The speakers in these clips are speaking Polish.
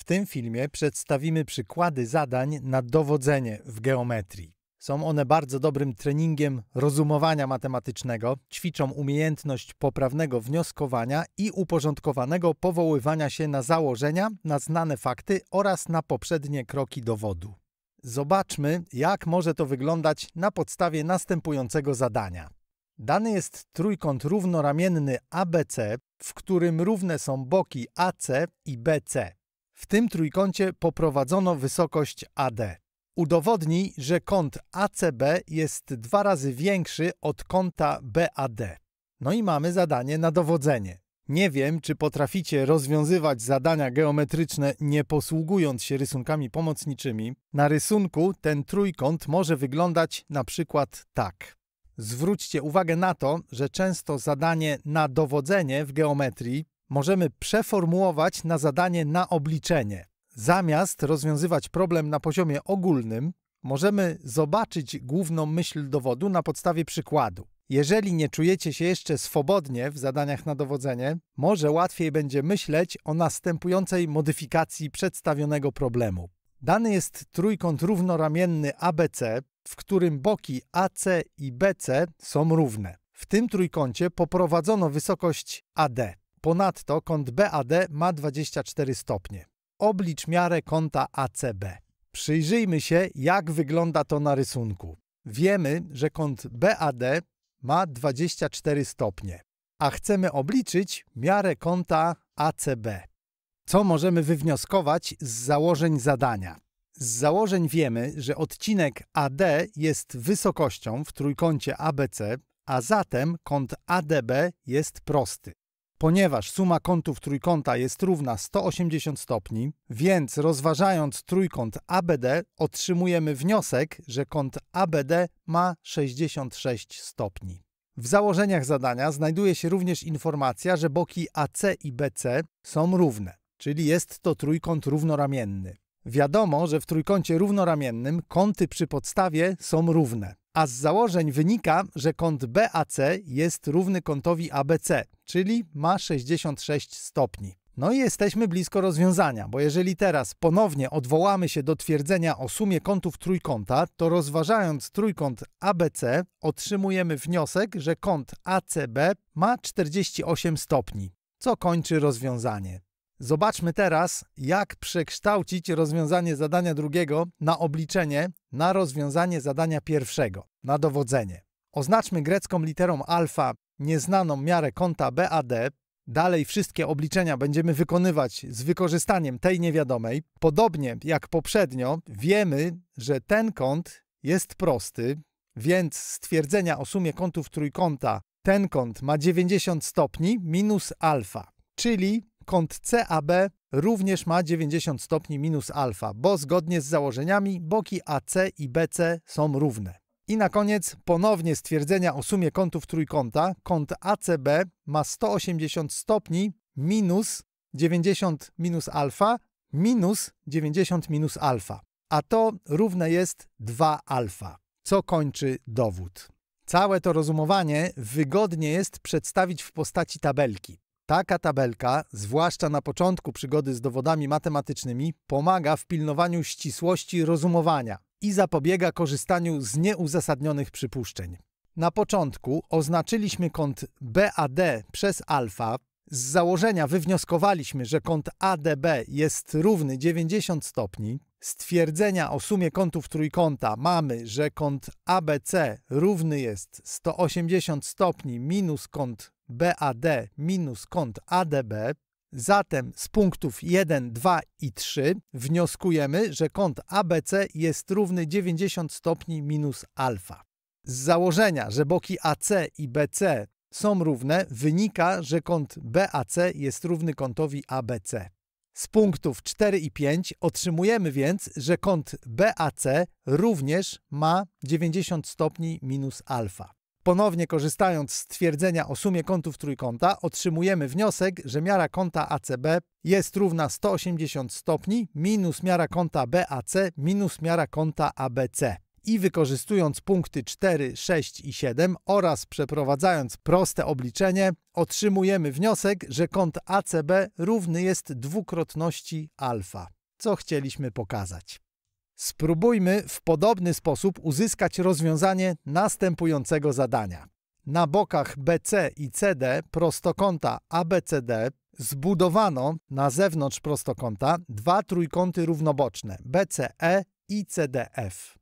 W tym filmie przedstawimy przykłady zadań na dowodzenie w geometrii. Są one bardzo dobrym treningiem rozumowania matematycznego, ćwiczą umiejętność poprawnego wnioskowania i uporządkowanego powoływania się na założenia, na znane fakty oraz na poprzednie kroki dowodu. Zobaczmy, jak może to wyglądać na podstawie następującego zadania. Dany jest trójkąt równoramienny ABC, w którym równe są boki AC i BC. W tym trójkącie poprowadzono wysokość AD. Udowodnij, że kąt ACB jest dwa razy większy od kąta BAD. No i mamy zadanie na dowodzenie. Nie wiem, czy potraficie rozwiązywać zadania geometryczne nie posługując się rysunkami pomocniczymi. Na rysunku ten trójkąt może wyglądać na przykład tak. Zwróćcie uwagę na to, że często zadanie na dowodzenie w geometrii możemy przeformułować na zadanie na obliczenie. Zamiast rozwiązywać problem na poziomie ogólnym, możemy zobaczyć główną myśl dowodu na podstawie przykładu. Jeżeli nie czujecie się jeszcze swobodnie w zadaniach na dowodzenie, może łatwiej będzie myśleć o następującej modyfikacji przedstawionego problemu. Dany jest trójkąt równoramienny ABC, w którym boki AC i BC są równe. W tym trójkącie poprowadzono wysokość AD. Ponadto kąt BAD ma 24 stopnie. Oblicz miarę kąta ACB. Przyjrzyjmy się, jak wygląda to na rysunku. Wiemy, że kąt BAD ma 24 stopnie, a chcemy obliczyć miarę kąta ACB. Co możemy wywnioskować z założeń zadania? Z założeń wiemy, że odcinek AD jest wysokością w trójkącie ABC, a zatem kąt ADB jest prosty. Ponieważ suma kątów trójkąta jest równa 180 stopni, więc rozważając trójkąt ABD otrzymujemy wniosek, że kąt ABD ma 66 stopni. W założeniach zadania znajduje się również informacja, że boki AC i BC są równe, czyli jest to trójkąt równoramienny. Wiadomo, że w trójkącie równoramiennym kąty przy podstawie są równe, a z założeń wynika, że kąt BAC jest równy kątowi ABC, czyli ma 66 stopni. No i jesteśmy blisko rozwiązania, bo jeżeli teraz ponownie odwołamy się do twierdzenia o sumie kątów trójkąta, to rozważając trójkąt ABC otrzymujemy wniosek, że kąt ACB ma 48 stopni, co kończy rozwiązanie. Zobaczmy teraz, jak przekształcić rozwiązanie zadania drugiego na obliczenie na rozwiązanie zadania pierwszego, na dowodzenie. Oznaczmy grecką literą alfa nieznaną miarę kąta BAD. Dalej wszystkie obliczenia będziemy wykonywać z wykorzystaniem tej niewiadomej. Podobnie jak poprzednio, wiemy, że ten kąt jest prosty, więc stwierdzenia o sumie kątów trójkąta ten kąt ma 90 stopni minus alfa, czyli kąt CAB również ma 90 stopni minus alfa, bo zgodnie z założeniami boki AC i BC są równe. I na koniec ponownie stwierdzenia o sumie kątów trójkąta. Kąt ACB ma 180 stopni minus 90 minus alfa minus 90 minus alfa, a to równe jest 2 alfa, co kończy dowód. Całe to rozumowanie wygodnie jest przedstawić w postaci tabelki. Taka tabelka, zwłaszcza na początku przygody z dowodami matematycznymi, pomaga w pilnowaniu ścisłości rozumowania i zapobiega korzystaniu z nieuzasadnionych przypuszczeń. Na początku oznaczyliśmy kąt BAD przez alfa. Z założenia wywnioskowaliśmy, że kąt ADB jest równy 90 stopni. Stwierdzenia o sumie kątów trójkąta mamy, że kąt ABC równy jest 180 stopni minus kąt BAD minus kąt ADB. Zatem z punktów 1, 2 i 3 wnioskujemy, że kąt ABC jest równy 90 stopni minus alfa. Z założenia, że boki AC i BC są równe, wynika, że kąt BAC jest równy kątowi ABC. Z punktów 4 i 5 otrzymujemy więc, że kąt BAC również ma 90 stopni minus alfa. Ponownie korzystając z twierdzenia o sumie kątów trójkąta, otrzymujemy wniosek, że miara kąta ACB jest równa 180 stopni minus miara kąta BAC minus miara kąta ABC. I wykorzystując punkty 4, 6 i 7 oraz przeprowadzając proste obliczenie, otrzymujemy wniosek, że kąt ACB równy jest dwukrotności alfa, co chcieliśmy pokazać. Spróbujmy w podobny sposób uzyskać rozwiązanie następującego zadania. Na bokach BC i CD prostokąta ABCD zbudowano na zewnątrz prostokąta dwa trójkąty równoboczne BCE i CDF.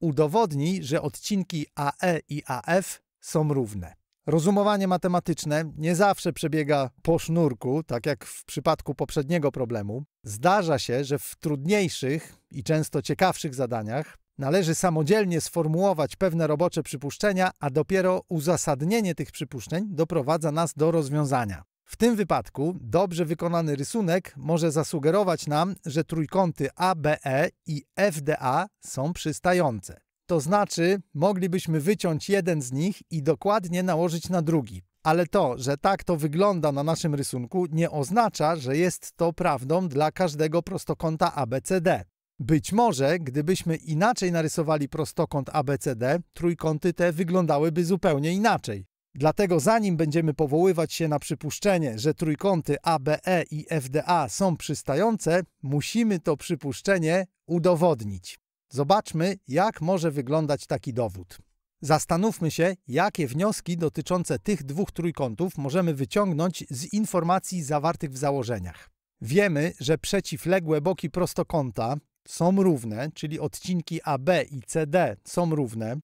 Udowodnij, że odcinki AE i AF są równe. Rozumowanie matematyczne nie zawsze przebiega po sznurku, tak jak w przypadku poprzedniego problemu. Zdarza się, że w trudniejszych i często ciekawszych zadaniach należy samodzielnie sformułować pewne robocze przypuszczenia, a dopiero uzasadnienie tych przypuszczeń doprowadza nas do rozwiązania. W tym wypadku dobrze wykonany rysunek może zasugerować nam, że trójkąty ABE i FDA są przystające. To znaczy, moglibyśmy wyciąć jeden z nich i dokładnie nałożyć na drugi. Ale to, że tak to wygląda na naszym rysunku, nie oznacza, że jest to prawdą dla każdego prostokąta ABCD. Być może, gdybyśmy inaczej narysowali prostokąt ABCD, trójkąty te wyglądałyby zupełnie inaczej. Dlatego zanim będziemy powoływać się na przypuszczenie, że trójkąty ABE i FDA są przystające, musimy to przypuszczenie udowodnić. Zobaczmy, jak może wyglądać taki dowód. Zastanówmy się, jakie wnioski dotyczące tych dwóch trójkątów możemy wyciągnąć z informacji zawartych w założeniach. Wiemy, że przeciwległe boki prostokąta są równe, czyli odcinki AB i CD są równe.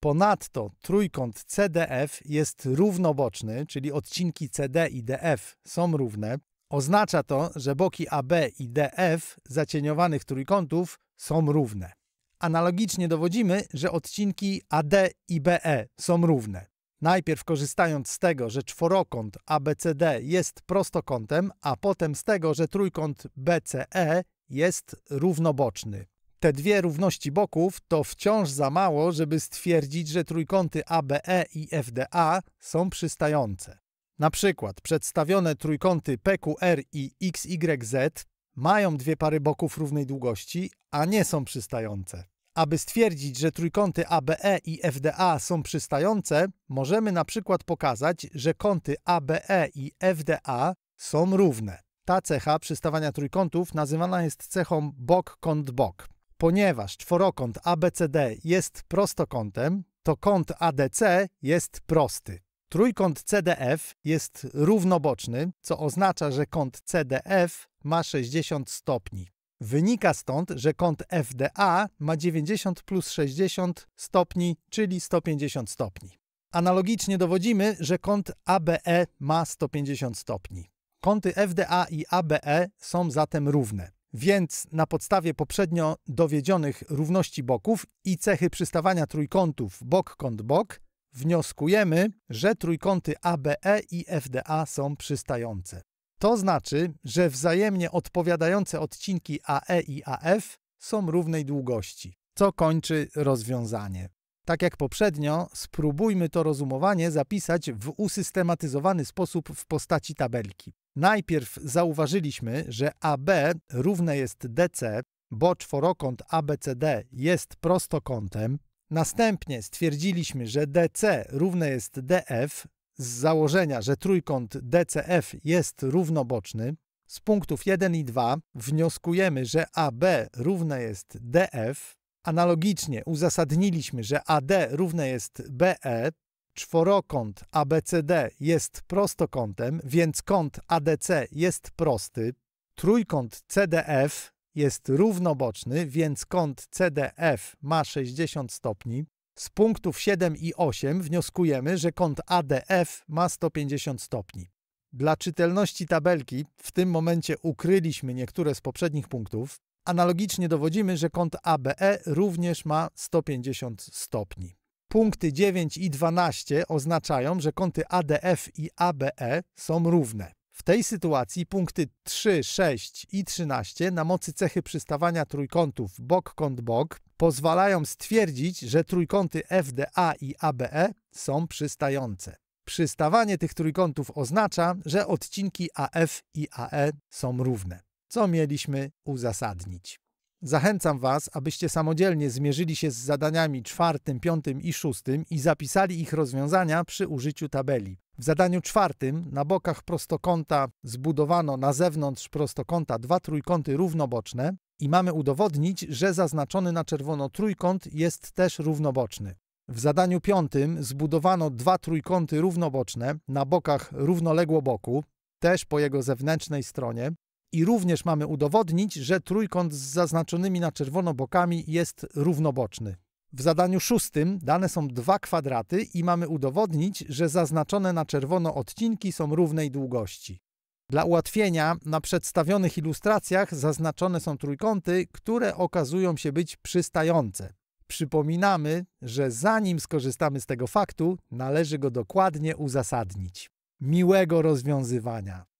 Ponadto trójkąt CDF jest równoboczny, czyli odcinki CD i DF są równe. Oznacza to, że boki AB i DF zacieniowanych trójkątów są równe. Analogicznie dowodzimy, że odcinki AD i BE są równe. Najpierw korzystając z tego, że czworokąt ABCD jest prostokątem, a potem z tego, że trójkąt BCE jest równoboczny. Te dwie równości boków to wciąż za mało, żeby stwierdzić, że trójkąty ABE i FDA są przystające. Na przykład przedstawione trójkąty PQR i XYZ mają dwie pary boków równej długości, a nie są przystające. Aby stwierdzić, że trójkąty ABE i FDA są przystające, możemy na przykład pokazać, że kąty ABE i FDA są równe. Ta cecha przystawania trójkątów nazywana jest cechą bok-kąt-bok. Ponieważ czworokąt ABCD jest prostokątem, to kąt ADC jest prosty. Trójkąt CDF jest równoboczny, co oznacza, że kąt CDF ma 60 stopni. Wynika stąd, że kąt FDA ma 90 plus 60 stopni, czyli 150 stopni. Analogicznie dowodzimy, że kąt ABE ma 150 stopni. Kąty FDA i ABE są zatem równe. Więc na podstawie poprzednio dowiedzionych równości boków i cechy przystawania trójkątów bok kąt bok wnioskujemy, że trójkąty ABE i FDA są przystające. To znaczy, że wzajemnie odpowiadające odcinki AE i AF są równej długości, co kończy rozwiązanie. Tak jak poprzednio, spróbujmy to rozumowanie zapisać w usystematyzowany sposób w postaci tabelki. Najpierw zauważyliśmy, że AB równe jest DC, bo czworokąt ABCD jest prostokątem. Następnie stwierdziliśmy, że DC równe jest DF, z założenia, że trójkąt DCF jest równoboczny, z punktów 1 i 2 wnioskujemy, że AB równe jest DF. Analogicznie uzasadniliśmy, że AD równe jest BE. Czworokąt ABCD jest prostokątem, więc kąt ADC jest prosty. Trójkąt CDF jest równoboczny, więc kąt CDF ma 60 stopni. Z punktów 7 i 8 wnioskujemy, że kąt ADF ma 150 stopni. Dla czytelności tabelki w tym momencie ukryliśmy niektóre z poprzednich punktów. Analogicznie dowodzimy, że kąt ABE również ma 150 stopni. Punkty 9 i 12 oznaczają, że kąty ADF i ABE są równe. W tej sytuacji punkty 3, 6 i 13 na mocy cechy przystawania trójkątów bok-kąt-bok pozwalają stwierdzić, że trójkąty FDA i ABE są przystające. Przystawanie tych trójkątów oznacza, że odcinki AF i AE są równe, co mieliśmy uzasadnić. Zachęcam Was, abyście samodzielnie zmierzyli się z zadaniami czwartym, piątym i szóstym i zapisali ich rozwiązania przy użyciu tabeli. W zadaniu czwartym na bokach prostokąta zbudowano na zewnątrz prostokąta dwa trójkąty równoboczne i mamy udowodnić, że zaznaczony na czerwono trójkąt jest też równoboczny. W zadaniu piątym zbudowano dwa trójkąty równoboczne na bokach równoległo boku, też po jego zewnętrznej stronie, i również mamy udowodnić, że trójkąt z zaznaczonymi na czerwono bokami jest równoboczny. W zadaniu szóstym dane są dwa kwadraty i mamy udowodnić, że zaznaczone na czerwono odcinki są równej długości. Dla ułatwienia na przedstawionych ilustracjach zaznaczone są trójkąty, które okazują się być przystające. Przypominamy, że zanim skorzystamy z tego faktu, należy go dokładnie uzasadnić. Miłego rozwiązywania!